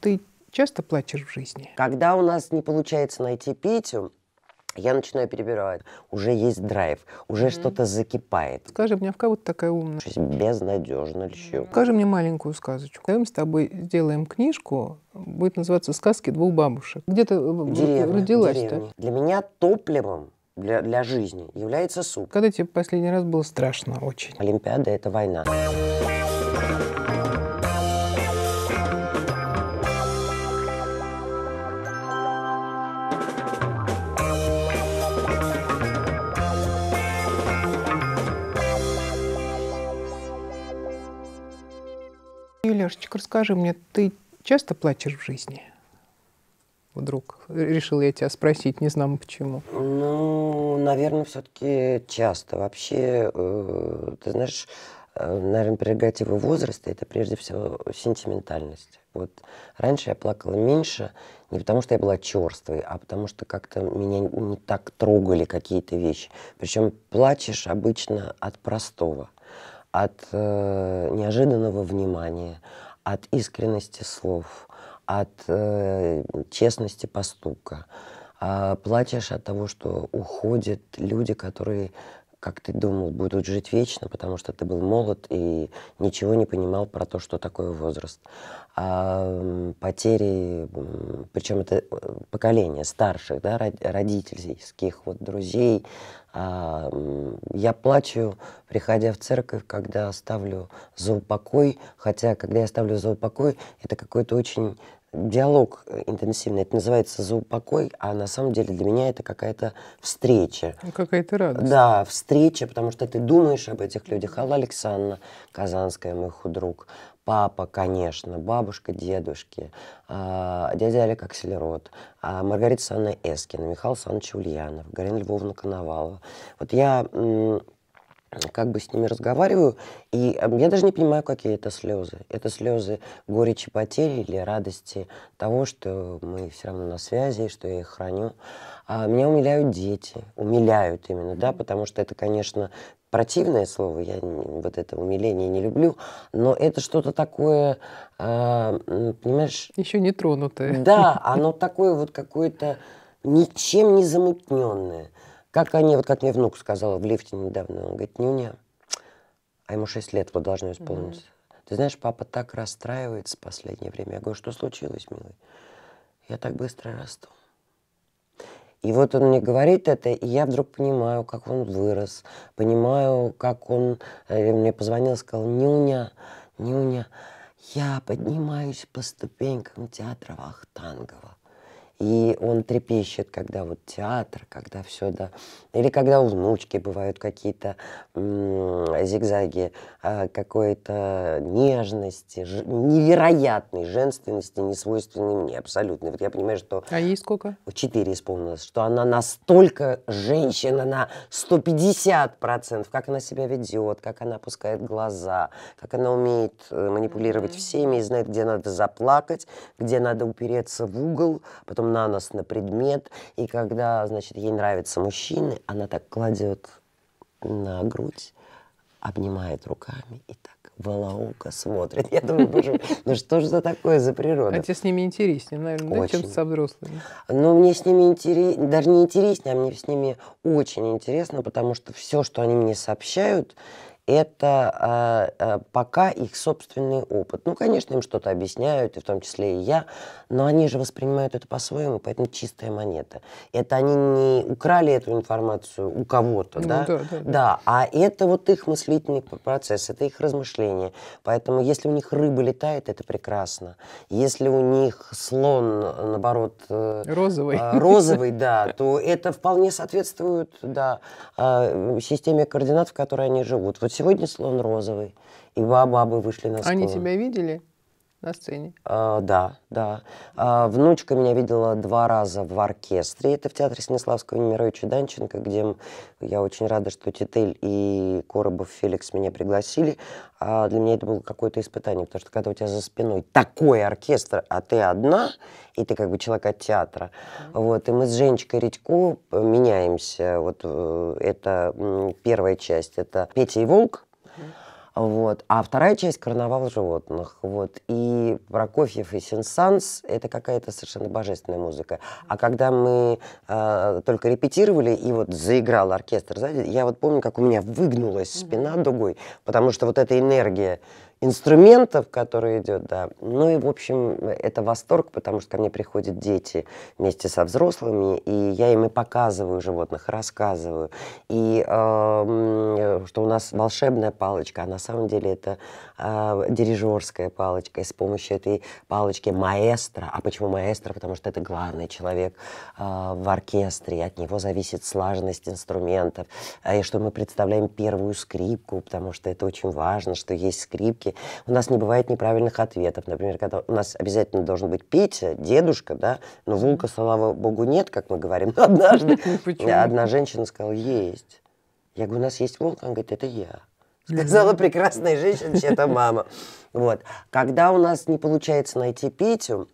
Ты часто плачешь в жизни? Когда у нас не получается найти Петю, я начинаю перебирать. Уже есть драйв, уже mm-hmm. что-то закипает. Скажи мне, а в кого ты такая умная? Безнадежно льщу. Скажи мне маленькую сказочку. Давай мы с тобой сделаем книжку, будет называться «Сказки двух бабушек». Где ты э, Деревня, родилась-то? Для меня топливом для, для жизни является суп. Когда тебе последний раз было страшно очень? Олимпиада – это война. Лешечка, расскажи мне, ты часто плачешь в жизни? Вдруг решила я тебя спросить, не знаю почему. Ну, наверное, все-таки часто. Вообще, э, ты знаешь, э, наверное, прерогатива возраста – это прежде всего сентиментальность. Вот раньше я плакала меньше не потому, что я была черствой, а потому что как-то меня не так трогали какие-то вещи. Причем плачешь обычно от простого от э, неожиданного внимания, от искренности слов, от э, честности поступка. А плачешь от того, что уходят люди, которые как ты думал, будут жить вечно, потому что ты был молод и ничего не понимал про то, что такое возраст. А потери, причем это э, поколение старших, да, родительских вот друзей. А я плачу, приходя в церковь, когда ставлю за упокой, хотя когда я ставлю за упокой, это какой-то очень диалог э, интенсивный. Это называется заупокой, а на самом деле для меня это какая-то встреча. Какая-то радость. Да, встреча, потому что ты думаешь об этих людях. Алла Александровна Казанская, мой худрук, папа, конечно, бабушка, дедушки, а, дядя Олег Акселерот, а Маргарита Санна Эскина, Михаил Александрович Ульянов, Гарина Львовна Коновалова. Вот я как бы с ними разговариваю, и я даже не понимаю, какие это слезы. Это слезы горечи потери или радости того, что мы все равно на связи, что я их храню. А меня умиляют дети, умиляют именно, да, потому что это, конечно, противное слово, я вот это умиление не люблю, но это что-то такое, а, понимаешь? Еще не тронутое. Да, оно такое вот какое-то ничем не замутненное. Как они, вот как мне внук сказал в лифте недавно, он говорит, нюня, а ему 6 лет вот должно исполниться. Mm-hmm. Ты знаешь, папа так расстраивается в последнее время. Я говорю, что случилось, милый? Я так быстро расту. И вот он мне говорит это, и я вдруг понимаю, как он вырос, понимаю, как он э, мне позвонил, сказал, Нюня, Нюня, я поднимаюсь по ступенькам театра Вахтангова. И он трепещет, когда вот театр, когда все, да. Или когда у внучки бывают какие-то зигзаги, э, какой-то нежности, невероятной женственности, не свойственной мне абсолютно. Вот я понимаю, что... А ей сколько? Четыре исполнилось. Что она настолько женщина на 150%, как она себя ведет, как она опускает глаза, как она умеет э, манипулировать mm-hmm. всеми и знает, где надо заплакать, где надо упереться в угол, потом на нос на предмет. И когда, значит, ей нравятся мужчины, она так кладет на грудь, обнимает руками и так волоука смотрит. Я думаю, боже ну что же за такое за природа? А тебе с ними интереснее, наверное, очень. да, чем со взрослыми? Ну, мне с ними интереснее, даже не интереснее, а мне с ними очень интересно, потому что все, что они мне сообщают, это э, э, пока их собственный опыт. Ну, конечно, им что-то объясняют, и в том числе и я, но они же воспринимают это по-своему, поэтому чистая монета. Это они не украли эту информацию у кого-то, ну, да? Да, да, да? Да, а это вот их мыслительный процесс, это их размышления. Поэтому если у них рыба летает, это прекрасно. Если у них слон, наоборот... розовый. Э, розовый, а, да, то это вполне соответствует, да, системе координат, в которой они живут. Вот сегодня слон розовый, и бабы вышли на склон. Они тебя видели? на сцене. А, да, да. А, внучка меня видела два раза в оркестре. Это в театре Станиславского Немировича Данченко, где я очень рада, что Титель и Коробов Феликс меня пригласили. А для меня это было какое-то испытание, потому что когда у тебя за спиной такой оркестр, а ты одна, и ты как бы человек от театра. Mm -hmm. Вот, и мы с Женечкой Редько э, меняемся. Вот э, это первая часть. Это Петя и Волк. Mm -hmm. Вот. А вторая часть — «Карнавал животных». Вот. И Прокофьев и Сенсанс — это какая-то совершенно божественная музыка. А когда мы э, только репетировали, и вот заиграл оркестр сзади, я вот помню, как у меня выгнулась спина дугой, потому что вот эта энергия, инструментов, которые идет, да. Ну и, в общем, это восторг, потому что ко мне приходят дети вместе со взрослыми, и я им и показываю животных, рассказываю. И э, что у нас волшебная палочка, а на самом деле это э, дирижерская палочка, и с помощью этой палочки маэстро. А почему маэстро? Потому что это главный человек э, в оркестре, и от него зависит слаженность инструментов, э, и что мы представляем первую скрипку, потому что это очень важно, что есть скрипки, ошибки, у нас не бывает неправильных ответов. Например, когда у нас обязательно должен быть Петя, дедушка, да, но Вулка, слава богу, нет, как мы говорим. Но однажды одна женщина сказала, есть. Я говорю, у нас есть Вулка, он говорит, это я. Сказала прекрасная женщина, чья-то мама. Вот. Когда у нас не получается найти Петю,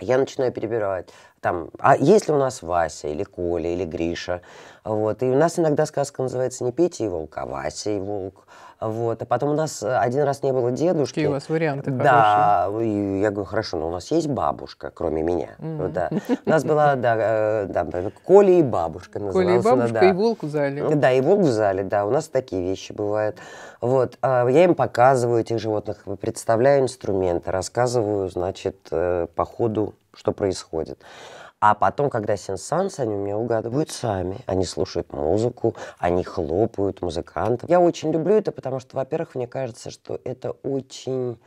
я начинаю перебирать там, а есть ли у нас Вася или Коля или Гриша, вот, и у нас иногда сказка называется «Не Петя и волк, а Вася и волк», вот, а потом у нас один раз не было дедушки. Какие у вас варианты Да, хорошие. Да, я говорю, хорошо, но у нас есть бабушка, кроме меня, mm-hmm. да. У нас была, да, да, э, Коля и бабушка называлась. Коля и бабушка, да. и волк в зале. Да, и волк в зале, да, у нас такие вещи бывают. Вот, а я им показываю этих животных, представляю инструменты, рассказываю, значит, э, по ходу что происходит. А потом, когда сенсанс, они у меня угадывают сами. Они слушают музыку, они хлопают музыкантов. Я очень люблю это, потому что, во-первых, мне кажется, что это очень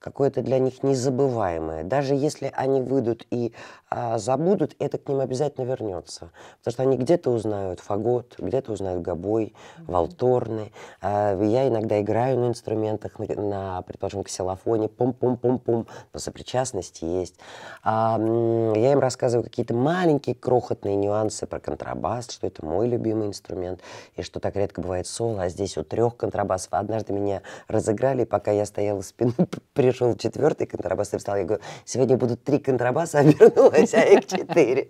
какое-то для них незабываемое. Даже если они выйдут и а, забудут, это к ним обязательно вернется. Потому что они где-то узнают фагот, где-то узнают гобой, mm-hmm. волторны. А, я иногда играю на инструментах, на, на предположим, ксилофоне, пум-пум-пум-пум, по сопричастности есть. А, я им рассказываю какие-то маленькие крохотные нюансы про контрабас, что это мой любимый инструмент, и что так редко бывает соло, а здесь у трех контрабасов. Однажды меня разыграли, пока я стояла спиной при пришел четвертый контрабас и встал. Я говорю, сегодня будут три контрабаса, а вернулась, а их четыре.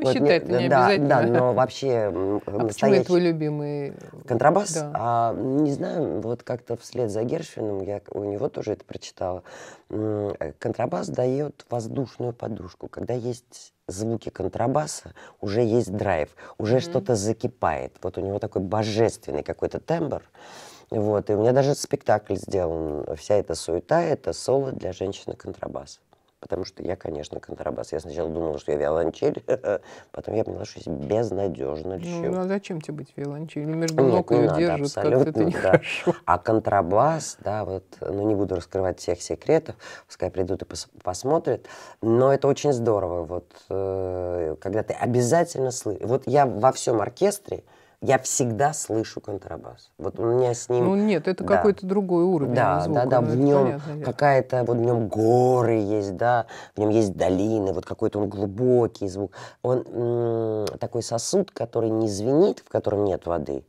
Вот, Считай, это не да, обязательно. Да, но вообще а настоящий... твой любимый? Контрабас? Да. А, не знаю, вот как-то вслед за Гершвином, я у него тоже это прочитала. Э, контрабас дает воздушную подушку. Когда есть звуки контрабаса, уже есть драйв, уже mm-hmm. что-то закипает. Вот у него такой божественный какой-то тембр. mm вот, и у меня даже спектакль сделан. Вся эта суета — это соло для женщины контрабас, Потому что я, конечно, контрабас. Я сначала думала, что я виолончель, потом я поняла, что я безнадежно лечу. Ну, ну, а зачем тебе быть виолончель? Между Нет, ног не ее надо, держат, как-то это Да. А контрабас, да, вот, ну, не буду раскрывать всех секретов, пускай придут и пос посмотрят, но это очень здорово, вот, э, когда ты обязательно слышишь. Вот я во всем оркестре, э, я всегда слышу контрабас. Вот у меня с ним... Ну нет, это да. какой-то другой уровень Да, звука, да, да, ну, в нем какая-то, вот в нем горы есть, да, в нем есть долины, вот какой-то он глубокий звук. Он м- такой сосуд, который не звенит, в котором нет воды,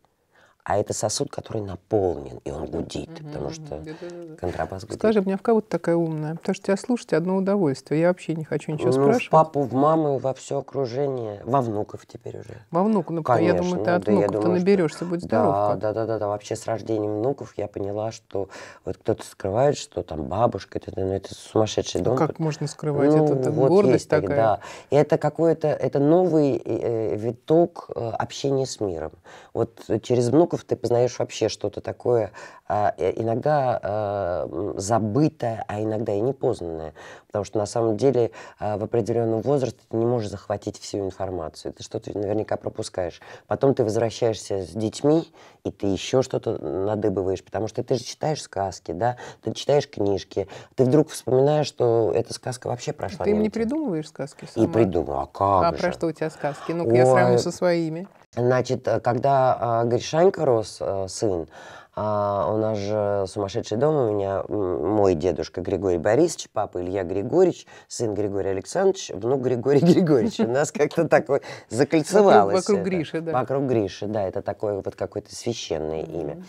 а это сосуд, который наполнен, и он гудит, угу, потому что да, да, да. контрабас гудит. Скажи мне, а в кого ты такая умная? Потому что тебя слушать одно удовольствие, я вообще не хочу ничего ну, спрашивать. в папу, в маму, во все окружение, во внуков теперь уже. Во внуков, ну, Конечно, я думаю, ты ну, от да, внуков-то наберешься, что... будь здоров. Да, да, да, да, вообще с рождением внуков я поняла, что вот кто-то скрывает, что там бабушка, это, ну, это сумасшедший дом. Ну, как можно скрывать? Ну, это, это вот гордость такая. Да. И это какой-то, это новый э, э виток э, общения с миром. Вот через внуков звуков ты познаешь вообще что-то такое, а, иногда а, забытое, а иногда и непознанное. Потому что на самом деле а, в определенном возрасте ты не можешь захватить всю информацию. Ты что-то наверняка пропускаешь. Потом ты возвращаешься с детьми, и ты еще что-то надыбываешь. Потому что ты же читаешь сказки, да, ты читаешь книжки. Ты вдруг вспоминаешь, что эта сказка вообще прошла. Ты им не придумываешь сказки сама? И придумываю. А как а же? про что у тебя сказки? Ну-ка, я сравню со своими. Значит, э, когда а, Гришанька рос, э, сын, а у нас же сумасшедший дом, у меня мой дедушка Григорий Борисович, папа Илья Григорьевич, сын Григорий Александрович, внук Григорий Григорьевич. У нас как-то такое закольцевалось. Вокруг, вокруг Гриши, да. Вокруг Гриши, да, это такое вот какое-то священное имя.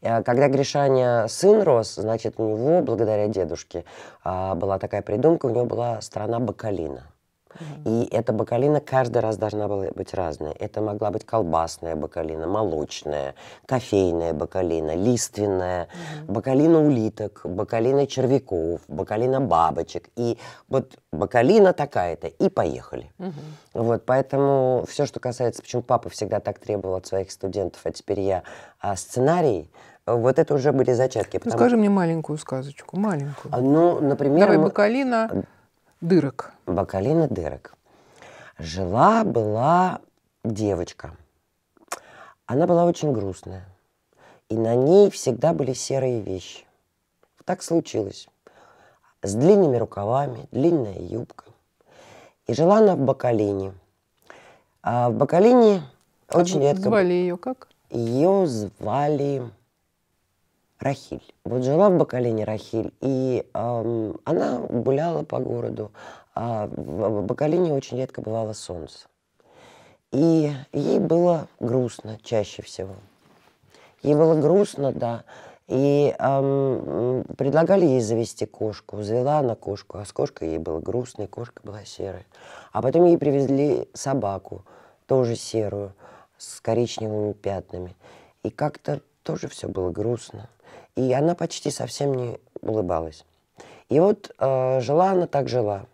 Э, когда Гришаня сын рос, значит, у него, благодаря дедушке, а, была такая придумка, у него была страна Бакалина. И эта бакалина каждый раз должна была быть разная. Это могла быть колбасная бакалина, молочная, кофейная бакалина, лиственная, угу. бакалина улиток, бакалина червяков, бакалина бабочек. И вот бакалина такая-то, и поехали. Угу. Вот, поэтому все, что касается, почему папа всегда так требовал от своих студентов, а теперь я, а сценарий, вот это уже были зачатки. Ну, потому... скажи мне маленькую сказочку, маленькую. А, ну, например... Давай, мы... А, Дырок. Бакалина Дырок. Жила-была девочка. Она была очень грустная. И на ней всегда были серые вещи. Так случилось. С длинными рукавами, длинная юбка. И жила она в Бакалине. А в Бакалине а очень редко... Звали ее как? Ее звали... Рахиль. Вот жила в Бакалине Рахиль, и эм, она гуляла по городу. А в Бакалине очень редко бывало солнце. И ей было грустно чаще всего. Ей было грустно, да. И эм, предлагали ей завести кошку. Завела она кошку, а с кошкой ей было грустно, и кошка была серая. А потом ей привезли собаку, тоже серую, с коричневыми пятнами. И как-то тоже все было грустно и она почти совсем не улыбалась. И вот э, жила она так жила.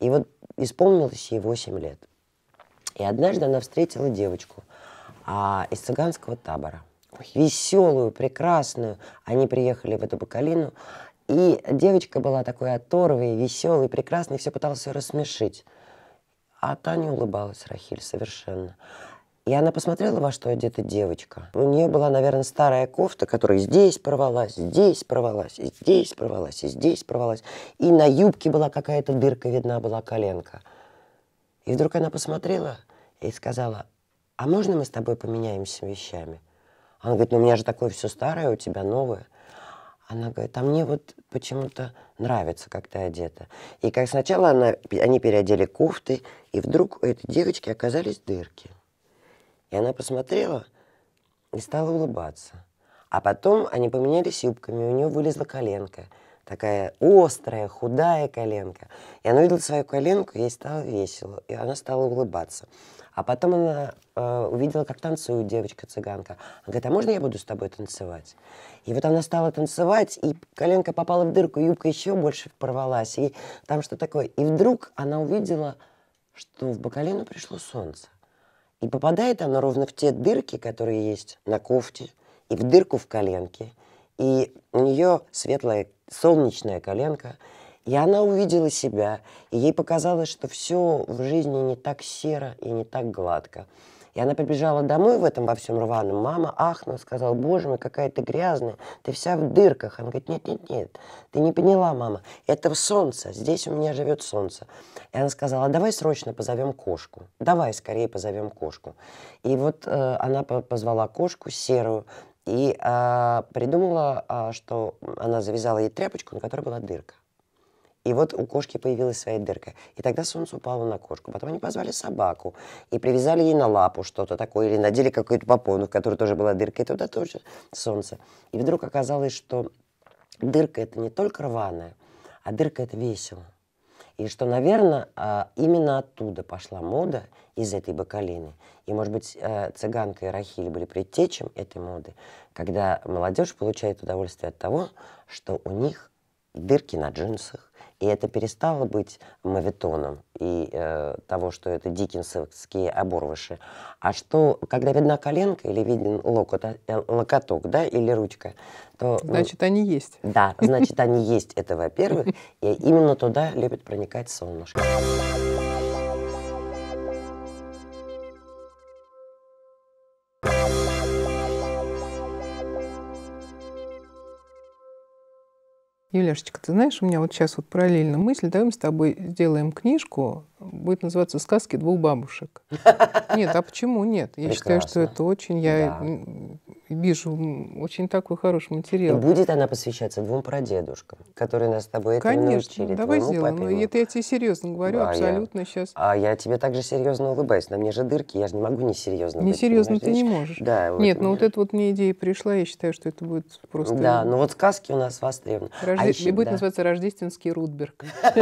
И вот исполнилось ей 8 лет. И однажды она встретила девочку а, из цыганского табора. Ой. Веселую, прекрасную. Они приехали в эту бакалину. И девочка была такой оторвой, веселой, прекрасной, все пыталась ее рассмешить. А та не улыбалась, Рахиль, совершенно. И она посмотрела, во что одета девочка. У нее была, наверное, старая кофта, которая здесь порвалась, здесь порвалась, и здесь порвалась, и здесь порвалась. И на юбке была какая-то дырка, видна была коленка. И вдруг она посмотрела и сказала, а можно мы с тобой поменяемся вещами? Она говорит, ну у меня же такое все старое, у тебя новое. Она говорит, а мне вот почему-то нравится, как ты одета. И как сначала она, они переодели кофты, и вдруг у этой девочки оказались дырки – и она посмотрела и стала улыбаться. А потом они поменялись юбками, у нее вылезла коленка. Такая острая, худая коленка. И она увидела свою коленку, ей стало весело, и она стала улыбаться. А потом она э, увидела, как танцует девочка-цыганка. Она говорит, а можно я буду с тобой танцевать? И вот она стала танцевать, и коленка попала в дырку, юбка еще больше порвалась, и там что такое. И вдруг она увидела, что в бакалину пришло солнце. И попадает она ровно в те дырки, которые есть на кофте, и в дырку в коленке. И у нее светлая солнечная коленка, и она увидела себя, и ей показалось, что все в жизни не так серо и не так гладко. И она побежала домой в этом во всем рваном. Мама ахнула, сказала, боже мой, какая ты грязная, ты вся в дырках. Она говорит, нет, нет, нет, ты не поняла, мама, это солнце, здесь у меня живет солнце. И она сказала, «А давай срочно позовем кошку, давай скорее позовем кошку. И вот э, она позвала кошку серую, и э, придумала, э, что она завязала ей тряпочку, на которой была дырка. И вот у кошки появилась своя дырка. И тогда солнце упало на кошку. Потом они позвали собаку и привязали ей на лапу что-то такое, или надели какую-то попону, в которой тоже была дырка, и туда тоже солнце. И вдруг оказалось, что дырка — это не только рваная, а дырка — это весело. И что, наверное, а, именно оттуда пошла мода из этой бакалины. И, может быть, а, цыганка и Рахиль были предтечем этой моды, когда молодежь получает удовольствие от того, что у них дырки на джинсах, и это перестало быть мавитоном и э, того, что это диккенсовские оборвыши. А что, когда видна коленка или виден локот, э, локоток, да, или ручка, то... Значит, они есть. Да, значит, они есть, это во-первых. И именно туда любит проникать солнышко. Юляшечка, ты знаешь, у меня вот сейчас вот параллельно мысль, давай мы с тобой сделаем книжку, будет называться «Сказки двух бабушек». Нет, а почему нет? Я Прекрасно. считаю, что это очень... Я да вижу очень такой хороший материал. И будет она посвящаться двум прадедушкам, которые нас с тобой этому Конечно, научили. давай сделаем. Ну, это я тебе серьезно говорю, да, абсолютно я... сейчас. А я тебе также серьезно улыбаюсь. На мне же дырки, я же не могу не серьезно. Не быть, серьезно ты не можешь. Да. Вот Нет, ну вот это вот мне идея пришла, я считаю, что это будет просто. Да, но ну вот сказки у нас востребованы. А Рожде... А еще, и будет да. называться рождественский Рудберг.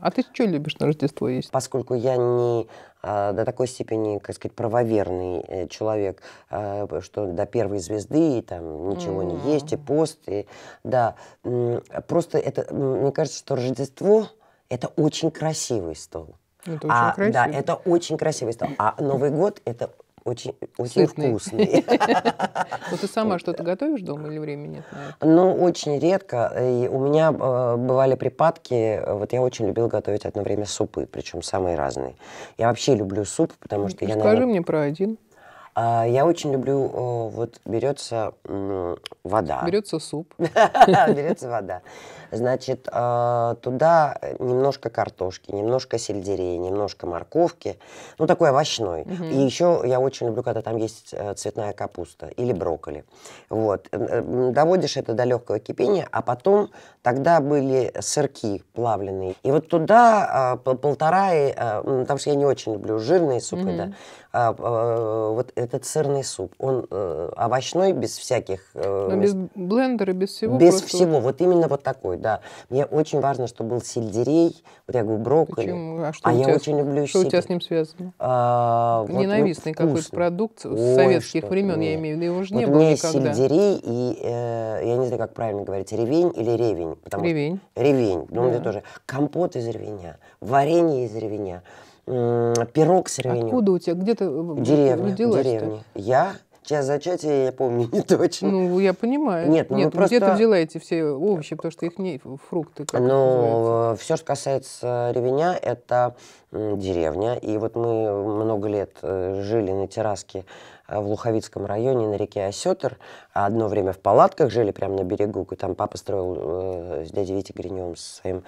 А ты что любишь на Рождество есть? Поскольку я не Э, до такой степени, как сказать, правоверный э, человек, э, что до первой звезды и там ничего mm-hmm. не есть, и пост, и да. Просто это, мне кажется, что Рождество — это очень красивый стол. Это а, очень а, красиво. Да, это очень красивый стол. А Новый год это очень, очень вкусный. Вот ты сама что-то готовишь дома или времени нет? Ну, очень редко. И у меня э, бывали припадки. Вот я очень любила готовить одно время супы, причем самые разные. Я вообще люблю суп, потому что ну, я... Скажи мне про один. А, я очень люблю, э, вот берется вода. Берется суп. Берется вода. Значит, а, туда немножко картошки, немножко сельдерея, немножко морковки, ну такой овощной. Угу. mm И еще я очень люблю, когда там есть э, цветная капуста или брокколи. Вот. Э, доводишь это до легкого кипения, а потом тогда были сырки плавленые. И вот туда а, полтора, э, потому что я не очень люблю жирные супы, угу. Mm-hmm. да, а, вот этот сырный суп, он овощной без всяких... Но ну, без блендера, без всего? Без всего, вот именно вот такой, да. Мне очень важно, чтобы был сельдерей, вот я говорю, брокколи. Почему? А, что а я тебя, очень люблю Что сельдерей. у тебя с ним связано? А, Ненавистный вот, ну, какой-то продукт Ой, советских времен, нет. я имею в виду, его же вот не было никогда. У сельдерей и, э, я не знаю, как правильно говорить, ревень или ревень. Потому ревень. Что, ревень, ну, да. тоже. Компот из ревеня, варенье из ревеня пирог с ревенем. Откуда у тебя? Где ты деревня, родилась? Деревня. Я Час зачатия я помню не точно. Ну, я понимаю. Нет, ну Нет, ну, просто... где ты взяла эти все овощи, потому что их не фрукты, как Ну, э, все, что касается ревеня, это деревня. И вот мы много лет э, жили на терраске э, в Луховицком районе на реке Осетр. А одно время в палатках жили прямо на берегу. И там папа строил с дядей Витей Гринем, со своим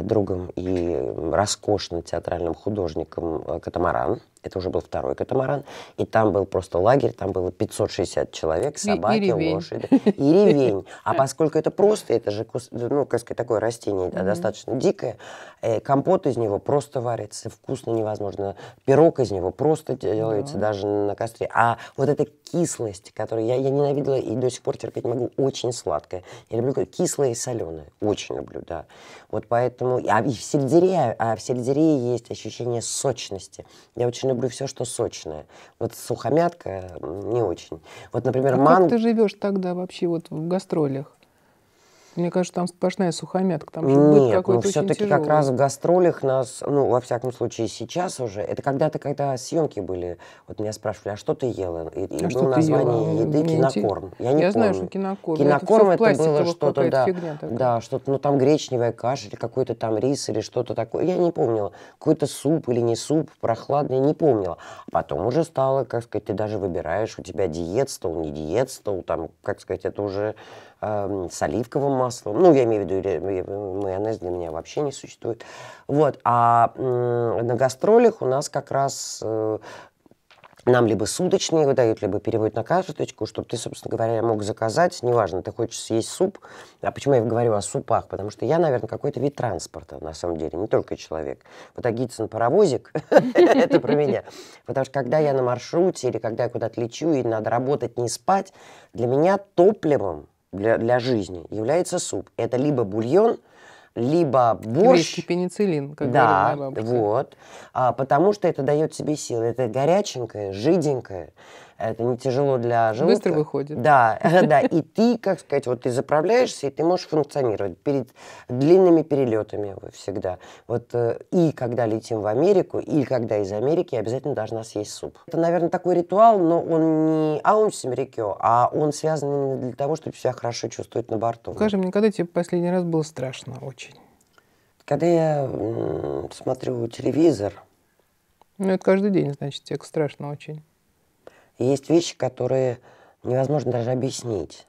другом и роскошным театральным художником «Катамаран» это уже был второй катамаран, и там был просто лагерь, там было 560 человек, собаки, и, лошади и ревень. А поскольку это просто, это же, ну, как сказать, такое растение mm-hmm. достаточно дикое, э, компот из него просто варится, вкусно невозможно, пирог из него просто делается mm-hmm. даже на костре. А вот эта кислость, которую я, я ненавидела и до сих пор терпеть не могу, очень сладкая. Я люблю кислое и соленое, очень люблю, да. Вот поэтому, а в сельдере, а в сельдере есть ощущение сочности. Я очень люблю все, что сочное. Вот сухомятка не очень. Вот, например, а ман... как ты живешь тогда вообще вот в гастролях? Мне кажется, там сплошная сухомятка, там же будет ну, какой-то ну, все-таки как раз в гастролях нас, ну, во всяком случае, сейчас уже, это когда-то, когда съемки были, вот меня спрашивали, а что ты ела? И, и а было название ела? еды Мне кинокорм. Я, не я помню. знаю, что кинокорм. Кинокорм это, это было что-то, да, да, что-то, ну, там гречневая каша или какой-то там рис или что-то такое, я не помнила. Какой-то суп или не суп, прохладный, не помнила. А потом уже стало, как сказать, ты даже выбираешь, у тебя диет стол, не диет стол, там, как сказать, это уже Эм, с оливковым маслом. Ну, я имею в виду, э, майонез для меня вообще не существует. Вот. А на гастролях у нас как раз э, нам либо суточные выдают, либо переводят на карточку, чтобы ты, собственно говоря, мог заказать, неважно, ты хочешь съесть суп. А почему я говорю о супах? Потому что я, наверное, какой-то вид транспорта, на самом деле, не только человек. Вот Агитсон паровозик, это про меня. Потому что когда я на маршруте или когда я куда-то лечу, и надо работать, не спать, для меня топливом для, для жизни является суп. Это либо бульон, либо борщ. Греческий пенициллин, как да, говорила моя бабушка. вот. А, потому что это дает тебе силы. Это горяченькое, жиденькое это не тяжело для желудка. Быстро выходит. Да, да, и ты, как сказать, вот ты заправляешься, и ты можешь функционировать перед длинными перелетами всегда. Вот э, и когда летим в Америку, и когда из Америки, я обязательно должна съесть суп. Это, наверное, такой ритуал, но он не аунсимрикё, а он связан именно для того, чтобы себя хорошо чувствовать на борту. Скажи мне, когда тебе последний раз было страшно очень? Когда я смотрю телевизор. Ну, это каждый день, значит, тебе страшно очень есть вещи, которые невозможно даже объяснить.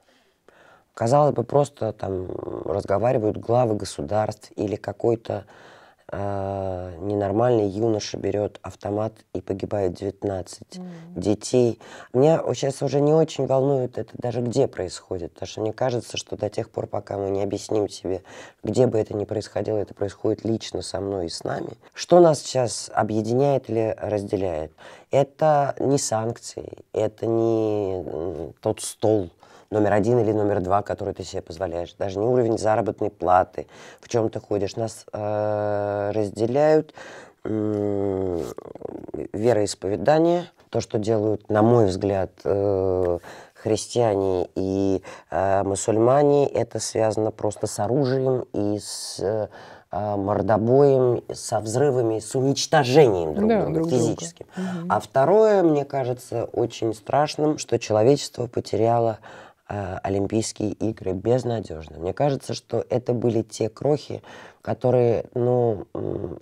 Казалось бы, просто там разговаривают главы государств или какой-то Э, ненормальный юноша берет автомат и погибает 19 mm-hmm. детей. Меня сейчас уже не очень волнует это даже где происходит, потому что мне кажется, что до тех пор, пока мы не объясним себе, где бы это ни происходило, это происходит лично со мной и с нами. Что нас сейчас объединяет или разделяет? Это не санкции, это не тот стол, номер один или номер два, который ты себе позволяешь, даже не уровень заработной платы, в чем ты ходишь. Нас э, разделяют э, вероисповедание, то, что делают, на мой взгляд, э, христиане и э, мусульмане, это связано просто с оружием и с э, мордобоем, со взрывами, с уничтожением друг да, друга друг физическим. Друга. А второе, мне кажется, очень страшным, что человечество потеряло э, Э, Олимпийские игры безнадежно. Мне кажется, что это были те крохи, которые, ну,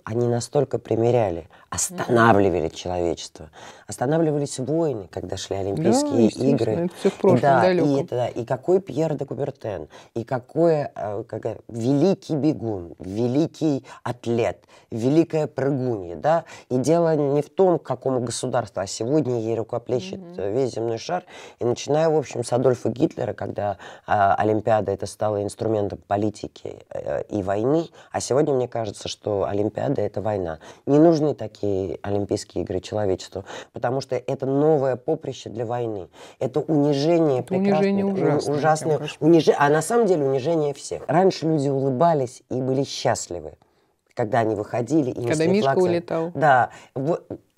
они настолько примеряли, останавливали mm-hmm. человечество, останавливались войны, когда шли Олимпийские да, игры. Это все в прошлом, и, да, и, да, и какой Пьер де Кубертен, и какой э, как, великий бегун, великий атлет, великая прыгунья, да, и дело не в том, к какому государству, а сегодня ей рукоплещет mm-hmm. весь земной шар, и начиная, в общем, с Адольфа Гитлера, когда э, Олимпиада это стала инструментом политики э, и войны, а сегодня мне кажется, что Олимпиада — это война. Не нужны такие Олимпийские игры человечеству, потому что это новое поприще для войны. Это унижение это унижение ужасное. ужасное униж... А на самом деле унижение всех. Раньше люди улыбались и были счастливы когда они выходили и когда Мишка флаг... улетал. Да,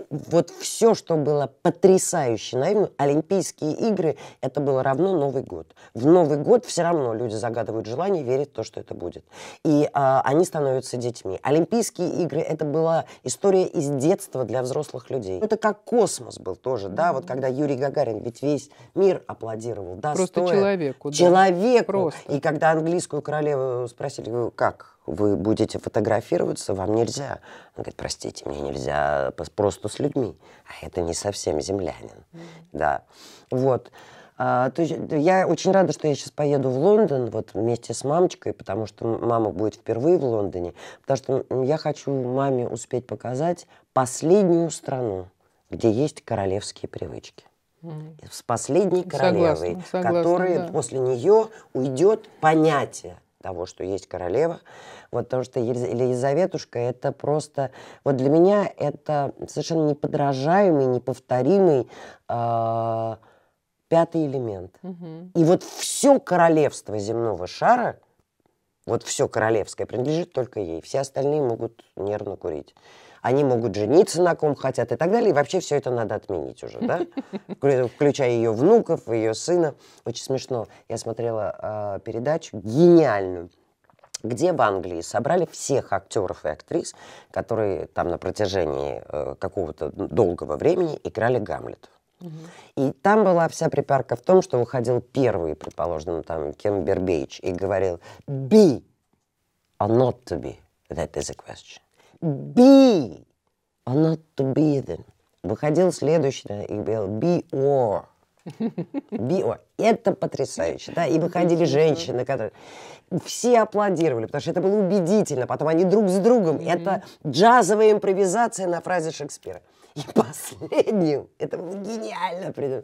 вот все, что было потрясающе наивно, Олимпийские игры, это было равно Новый год. В Новый год все равно люди загадывают желание, верят в то, что это будет. И а, они становятся детьми. Олимпийские игры, это была история из детства для взрослых людей. Это как космос был тоже, да, вот когда Юрий Гагарин, ведь весь мир аплодировал, да, Просто стоя. человеку. Человеку. Да. Просто. И когда английскую королеву спросили, как, вы будете фотографироваться, вам нельзя. Он говорит, простите, мне нельзя просто с людьми, а это не совсем землянин. Mm-hmm. Да, вот. А, то есть э, я очень рада, что я сейчас поеду в Лондон вот вместе с мамочкой, потому что мама будет впервые в Лондоне, потому что я хочу маме успеть показать последнюю страну, где есть королевские привычки с последней королевой, которая да. после нее уйдет понятие того, что есть королева. Вот потому что Елизаветушка это просто... Вот для меня это совершенно неподражаемый, неповторимый э, пятый элемент. Угу. И вот все королевство земного шара, вот все королевское принадлежит только ей. Все остальные могут нервно курить они могут жениться на ком хотят и так далее. И вообще все это надо отменить уже, да? Включая ее внуков, ее сына. Очень смешно. Я смотрела э, передачу гениальную где в Англии собрали всех актеров и актрис, которые там на протяжении э, какого-то долгого времени играли Гамлет. И там была вся припарка в том, что выходил первый, предположим, там Кембербейч и говорил «Be or not to be, that is a question» be, а not to be then. Выходил следующий на их белый be or. Be or. Это потрясающе, да, и выходили женщины, которые... Все аплодировали, потому что это было убедительно, потом они друг с другом. Mm-hmm. Это джазовая импровизация на фразе Шекспира. И последним, это было гениально придумано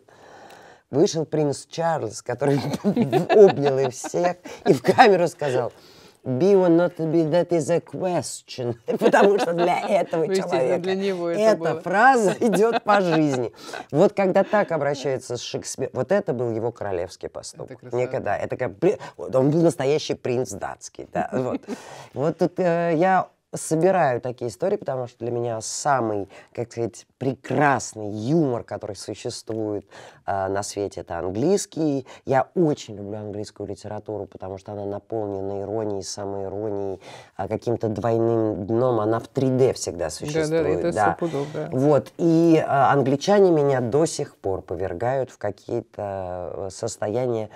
вышел принц Чарльз, который обнял их всех и в камеру сказал – be or not be, that is a question. Потому что для этого ну, человека для него это эта было. фраза идет по жизни. Вот когда так обращается Шекспир, вот это был его королевский поступок. Это Никогда. Это как, он был настоящий принц датский. Да, вот. вот тут э, я собираю такие истории, потому что для меня самый, как сказать, прекрасный юмор, который существует э, на свете, это английский. Я очень люблю английскую литературу, потому что она наполнена иронией, самоиронией, э, каким-то двойным дном. Она в 3D всегда существует. Да, да, это да. Супудов, да. Вот. И э, англичане меня до сих пор повергают в какие-то э, состояния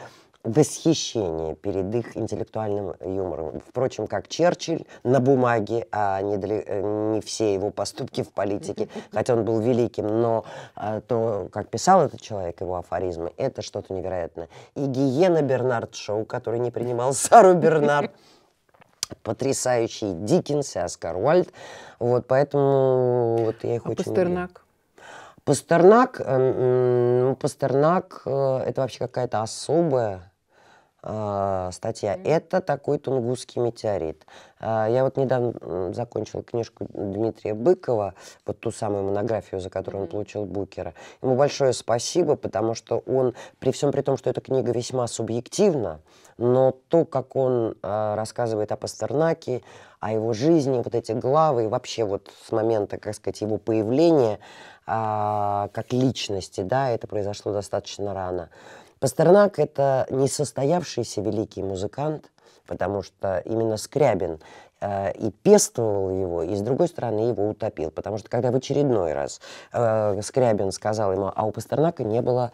восхищение перед их интеллектуальным юмором. Впрочем, как Черчилль на бумаге, а не, э, не все его поступки в политике, хотя он был великим, но а, то, как писал этот человек, его афоризмы, это что-то невероятное. И Гиена Бернард Шоу, который не принимал Сару Бернард, потрясающий Диккенс и Оскар Уальд. Вот поэтому вот я их а очень Пастернак? Люблю. Пастернак, эм, ну, Пастернак, э, это вообще какая-то особая а, статья. Mm-hmm. Это такой тунгусский метеорит. А, я вот недавно закончила книжку Дмитрия Быкова, вот ту самую монографию, за которую mm-hmm. он получил Букера. Ему большое спасибо, потому что он, при всем при том, что эта книга весьма субъективна, но то, как он э, рассказывает о Пастернаке, о его жизни, вот эти главы, и вообще вот с момента, как сказать, его появления э, как личности, да, это произошло достаточно рано. Э, Пастернак — это несостоявшийся великий музыкант, потому что именно Скрябин э, и пестовал его, и, с другой стороны, его утопил. Потому что, когда в очередной раз э, Скрябин сказал ему, а у Пастернака не было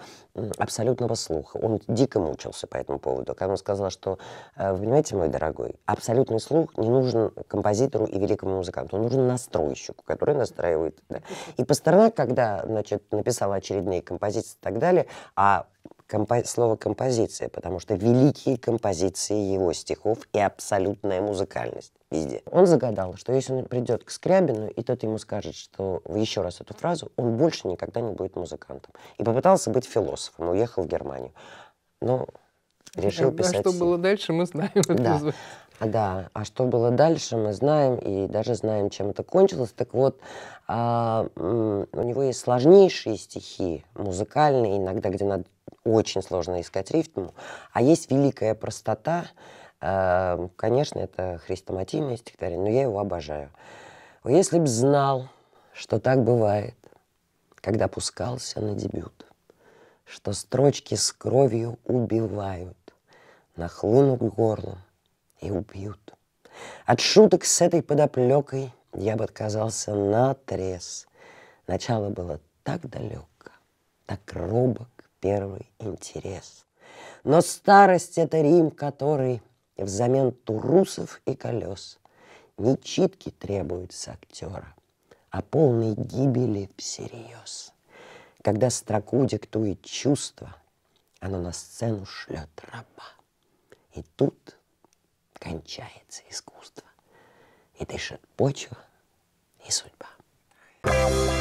абсолютного слуха, он дико мучился по этому поводу, когда он сказал, что, э, понимаете, мой дорогой, абсолютный слух не нужен композитору и великому музыканту, он нужен настройщику, который настраивает. Да? И Пастернак, когда значит, написал очередные композиции и так далее, а компо- слово композиция, потому что великие композиции его стихов и абсолютная музыкальность везде. Он загадал, что если он придет к Скрябину, и тот ему скажет, что еще раз эту фразу, он больше никогда не будет музыкантом. И попытался быть философом, уехал в Германию. Но решил писать... А что было дальше, мы знаем. Да. А да, а что было дальше, мы знаем, и даже знаем, чем это кончилось. Так вот, а, у него есть сложнейшие стихи, музыкальные, иногда где надо очень сложно искать рифм, а есть великая простота. Эм, конечно, это хрестоматийное стихотворение, но я его обожаю. Если б знал, что так бывает, когда пускался на дебют, что строчки с кровью убивают, нахлынут горлом и убьют. От шуток с этой подоплекой я бы отказался на трез. Начало было так далеко, так робок, первый интерес. Но старость — это Рим, который взамен турусов и колес не читки требует с актера, а полной гибели всерьез. Когда строку диктует чувство, оно на сцену шлет раба. И тут кончается искусство, и дышит почва и судьба. thank you